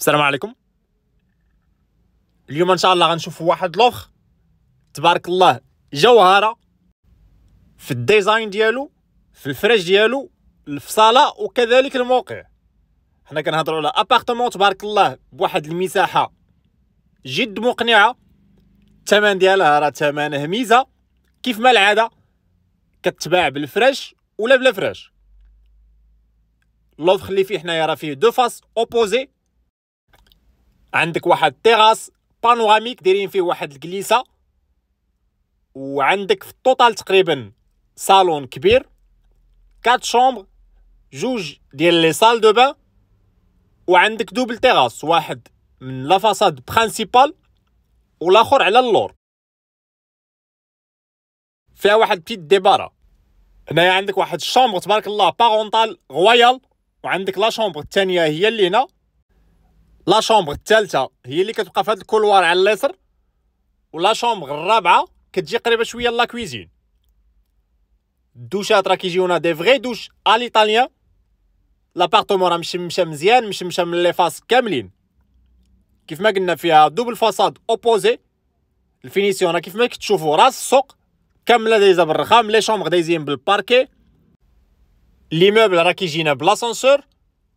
السلام عليكم اليوم ان شاء الله غنشوف واحد لوخ تبارك الله جوهره في الديزاين ديالو في الفريش ديالو الفصاله وكذلك الموقع حنا كنهضروا على ابارتمون تبارك الله بواحد المساحه جد مقنعه الثمن ديالها راه ثمن ميزه كيف ما العاده كتباع بالفريش ولا بلا فريش اللوخ اللي فيه حنايا راه فيه دو فاس اوبوزي عندك واحد التيراس بانوراميك دايرين فيه واحد الكليسه وعندك في التوتال تقريبا صالون كبير كات شومبر جوج ديال لي سال دو بان وعندك دوبل تيراس واحد من لا فاساد برينسيبال والاخر على اللور فيها واحد بيت ديبارا هنايا عندك واحد الشومبر تبارك الله بارونتال رويال وعندك لا شومبر الثانيه هي اللي هنا لا شومبر الثالثه هي اللي كتبقى في هذا الكولوار على اليسر ولا شومبر الرابعه كتجي قريبه شويه لا كويزين الدوشات راه كيجيونا دي فغي دوش اليطاليان لابارتومون راه مشمشه مزيان مشمشه من لي فاس كاملين كيف ما قلنا فيها دوبل فاساد اوبوزي الفينيسيون راه كيف ما كتشوفوا راس السوق كامله دايزه بالرخام لي شومبر دايزين بالباركي موبل راه كيجينا بلاسانسور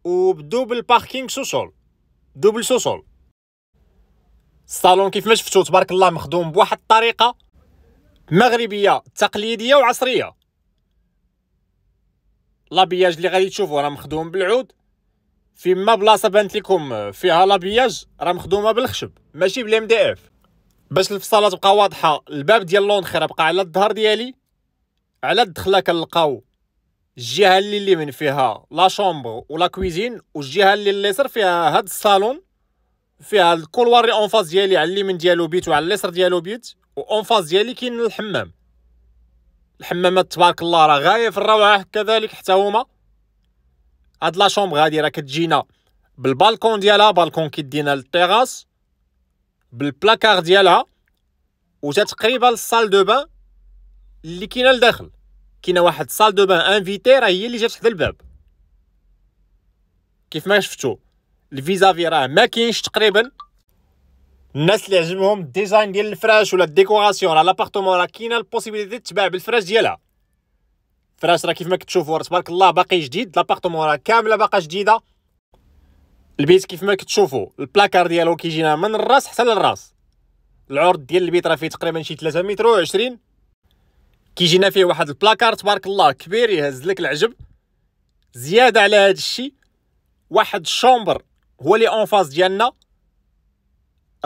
وبدوبل باركينغ سوسول دوبل سوسول الصالون كيف ما شفتو تبارك الله مخدوم بواحد الطريقه مغربيه تقليديه وعصريه لابياج اللي غادي تشوفوا راه مخدوم بالعود فيما بلاصه بانت لكم فيها لابياج راه مخدومه بالخشب ماشي بالام دي اف باش الفصاله تبقى واضحه الباب ديال لونخي راه بقى على الظهر ديالي على الدخله كنلقاو الجهه اللي من فيها لا شومبر ولا كويزين والجهه اللي اليسر فيها هاد الصالون فيها الكولوار اون فاز ديالي على اليمين ديالو بيت وعلى اليسر ديالو بيت واون فاز ديالي كاين الحمام الحمامات تبارك الله راه غايه في الروعه كذلك حتى هما هاد لا شومبر هادي راه كتجينا بالبالكون ديالها بالكون كيدينا للتيراس بالبلاكار ديالها وجات تقريبا للصال دو بان اللي كاينه لداخل كاينه واحد سال دو بان انفيتي راه هي اللي جات حدا الباب كيف ما شفتو الفيزافي راه ما كاينش تقريبا الناس اللي عجبهم الديزاين ديال الفراش ولا الديكوراسيون على لابارتمون راه كاينه البوسيبيليتي تباع بالفراش ديالها الفراش راه كيف ما كتشوفوا تبارك الله باقي جديد لابارتمون راه كامله باقا جديده البيت كيف ما كتشوفوا البلاكار ديالو كيجينا من الراس حتى للراس العرض ديال البيت راه فيه تقريبا شي 3 متر و 20 كيجينا فيه واحد البلاكار تبارك الله كبير يهز لك العجب زياده على هذا الشيء واحد الشومبر هو لي اون فاس ديالنا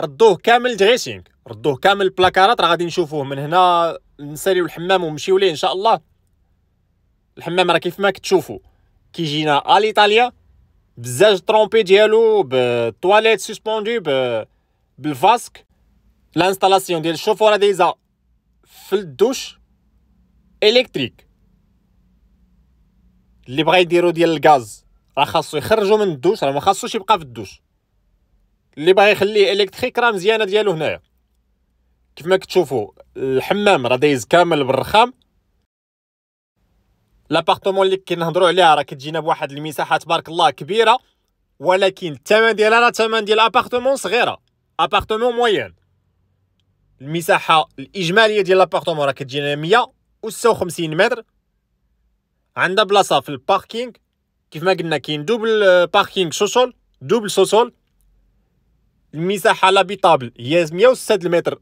ردوه كامل دريسينغ ردوه كامل البلاكارات راه غادي نشوفوه من هنا نساليو الحمام ونمشيو ليه ان شاء الله الحمام راه كيف ما كتشوفوا كيجينا ايطاليا بزاج ترومبي ديالو بالطواليت سسبوندي بالفاسك لانستالاسيون ديال الشوفوره ديزا في الدوش الكتريك اللي بغا يديرو ديال الغاز راه خاصو يخرجو من الدوش راه ما خاصوش يبقى في الدوش اللي بغا يخليه الكتريك راه مزيانه ديالو هنايا كيف ما كتشوفوا الحمام راه دايز كامل بالرخام لابارتمون اللي كنهضروا عليها راه كتجينا بواحد المساحه تبارك الله كبيره ولكن الثمن ديالها راه الثمن ديال ابارتمون صغيره ابارتمون موين المساحه الاجماليه ديال لابارتمون راه كتجينا 100 56 متر عندها بلاصه في الباركينغ كيف ما قلنا كاين دوبل آه, باركينغ سوسول دوبل سوسول المساحه لابيتابل هي 106 متر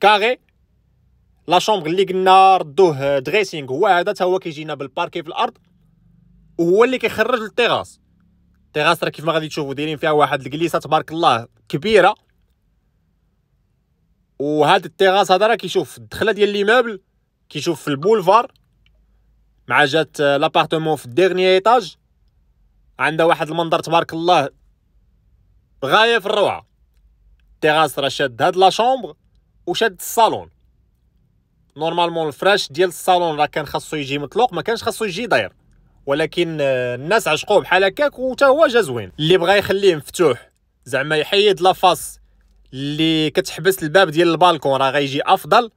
كاري لا شومبر اللي قلنا ردوه آه, دريسينغ هو هذا تا هو كيجينا بالباركي في الارض وهو اللي كيخرج للتيغاس التيغاس راه كيف ما غادي تشوفوا دايرين فيها واحد الكليسه تبارك الله كبيره وهاد التيغاس هذا راه كيشوف الدخله ديال لي مابل كيشوف في البولفار مع جات لابارتمون آه، في الديرني ايطاج عندها واحد المنظر تبارك الله غايه في الروعه تيغاس راه شاد هاد لا شومبر وشاد الصالون نورمالمون الفراش ديال الصالون راه كان خاصو يجي مطلوق ما كانش خاصو يجي داير ولكن آه، الناس عشقوه بحال هكاك وتا هو جا زوين اللي بغى يخليه مفتوح زعما يحيد لافاس اللي كتحبس الباب ديال البالكون راه غيجي افضل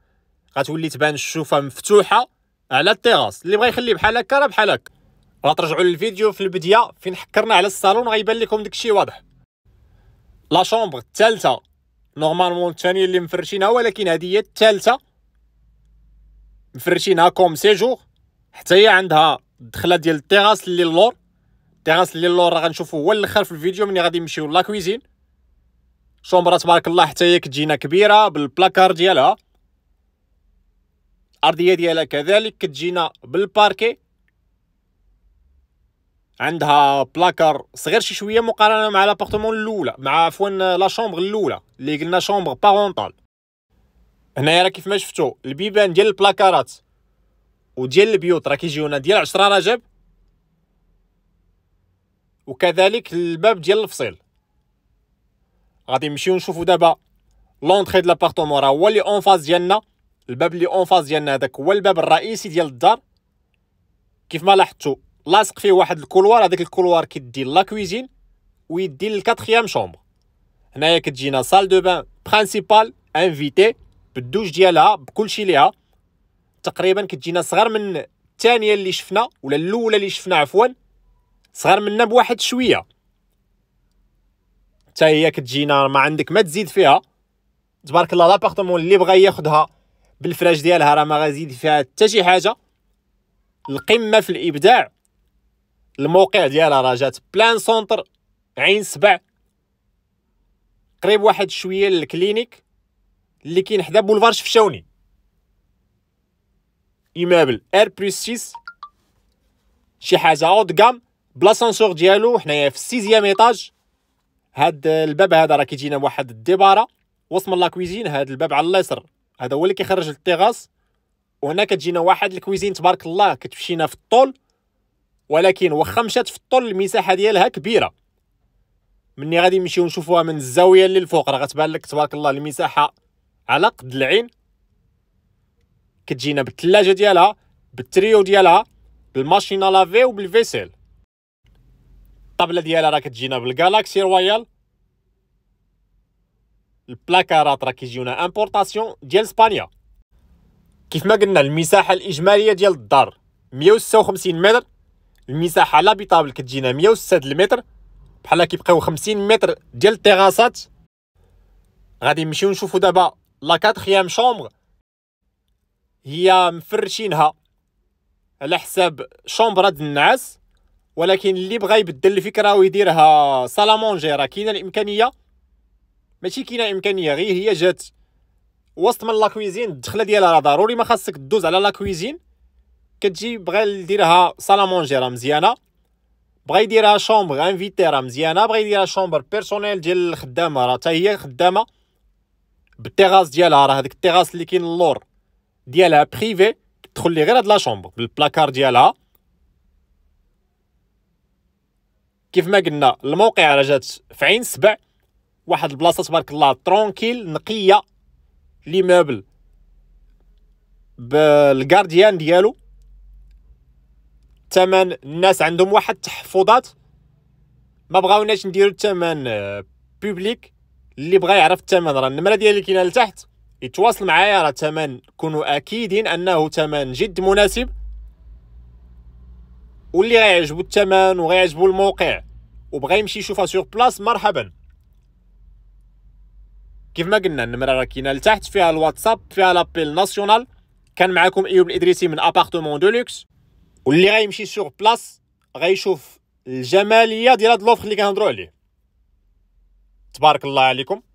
غتولي تبان الشوفه مفتوحه على التيراس اللي بغى يخلي بحال هكا راه بحال هكا غترجعوا للفيديو في البدايه فين حكرنا على الصالون غيبان لكم داكشي واضح لا شومبر الثالثه نورمالمون الثانيه اللي مفرشينها ولكن هذه هي الثالثه مفرشينها كوم سيجور حتى هي عندها الدخله ديال التيراس اللي اللور التيراس اللي اللور راه غنشوفو هو الاخر في الفيديو ملي غادي نمشيو لا كويزين شومبرا تبارك الله حتى هي كتجينا كبيره بالبلاكار ديالها الارضيه ديالها كذلك كتجينا بالباركي عندها بلاكار صغير شي شويه مقارنه مع لابارتمون الاولى مع عفوا لا شومبر الاولى اللي قلنا شومبر بارونتال هنايا راه كيف ما شفتوا البيبان ديال البلاكارات وديال البيوت راه كيجيونا ديال 10 رجب وكذلك الباب ديال الفصيل غادي نمشيو نشوفو دابا لونتري ديال لابارتمون راه هو اللي اون فاز ديالنا الباب اللي اون فاز ديالنا هذاك هو الباب الرئيسي ديال الدار كيف ما لاحظتوا لاصق فيه واحد الكولوار هذاك الكولوار كيدي لا كويزين ويدي للكاتريام شومبر هنايا كتجينا سال دو بان برينسيبال انفيتي بالدوش ديالها بكلشي ليها تقريبا كتجينا صغر من الثانيه اللي شفنا ولا الاولى اللي شفنا عفوا صغر منا بواحد شويه حتى هي كتجينا ما عندك ما تزيد فيها تبارك الله لابارتمون اللي بغى ياخذها بالفراش ديالها راه ما غازيد فيها حتى شي حاجه القمه في الابداع الموقع ديالها راه جات بلان سونتر عين سبع قريب واحد شويه للكلينيك اللي كاين حدا بولفار شفشاوني ايمابل ار بلس 6 شي حاجه اود كام بلاسانسور ديالو حنايا في السيزيام ايطاج هاد الباب هذا راه كيجينا بواحد الديباره وسط من لاكويزين كويزين هاد الباب على اليسر هذا هو اللي كيخرج للتيغاس وهنا كتجينا واحد الكويزين تبارك الله كتمشينا في الطول ولكن واخا مشات في الطول المساحه ديالها كبيره مني غادي نمشيو نشوفوها من الزاويه اللي الفوق راه غتبان لك تبارك الله المساحه على قد العين كتجينا بالثلاجه ديالها بالتريو ديالها بالماشينه لافي وبالفيسيل الطابله ديالها راه كتجينا بالجالاكسي رويال البلاكارات راه كيجيونا امبورطاسيون ديال اسبانيا كيف ما قلنا المساحه الاجماليه ديال الدار 156 متر المساحه لابيطابل كتجينا 106 متر بحال كيبقاو 50 متر ديال التيراسات غادي نمشيو نشوفو دابا لا كاتريام شومبر هي مفرشينها على حساب شومبرا د النعاس ولكن اللي بغى يبدل الفكره ويديرها سالامونجي راه كاينه الامكانيه ماشي كاينه امكانيه غير هي جات وسط من لاكويزين الدخله ديالها راه ضروري ما خاصك دوز على لاكويزين كتجي بغا يديرها سالا مونجي راه مزيانه بغا يديرها شومبر انفيتي راه مزيانه بغا يديرها شومبر بيرسونيل ديال الخدامه راه حتى هي خدامه بالتيغاس ديالها راه هذيك التيغاس اللي كاين اللور ديالها بريفي تدخل لي غير هاد لا شومبر بالبلاكار ديالها كيف ما قلنا الموقع راه جات في عين سبع واحد البلاصه تبارك الله ترونكيل نقيه لي موبل بالغارديان ديالو الثمن الناس عندهم واحد التحفظات ما بغاوناش نديرو الثمن بوبليك آه، اللي بغا يعرف الثمن راه النمره ديالي كاينه لتحت يتواصل معايا راه الثمن كونوا اكيدين انه ثمن جد مناسب واللي غيعجبو الثمن وغيعجبو الموقع وبغا يمشي يشوفها سور بلاص مرحبا كيف ما قلنا النمره راه كاينه لتحت فيها الواتساب فيها لابيل ناسيونال كان معاكم ايوب الادريسي من ابارتمون دو لوكس واللي غيمشي سوغ بلاص غيشوف الجماليه ديال هاد لوفر اللي كنهضروا عليه تبارك الله عليكم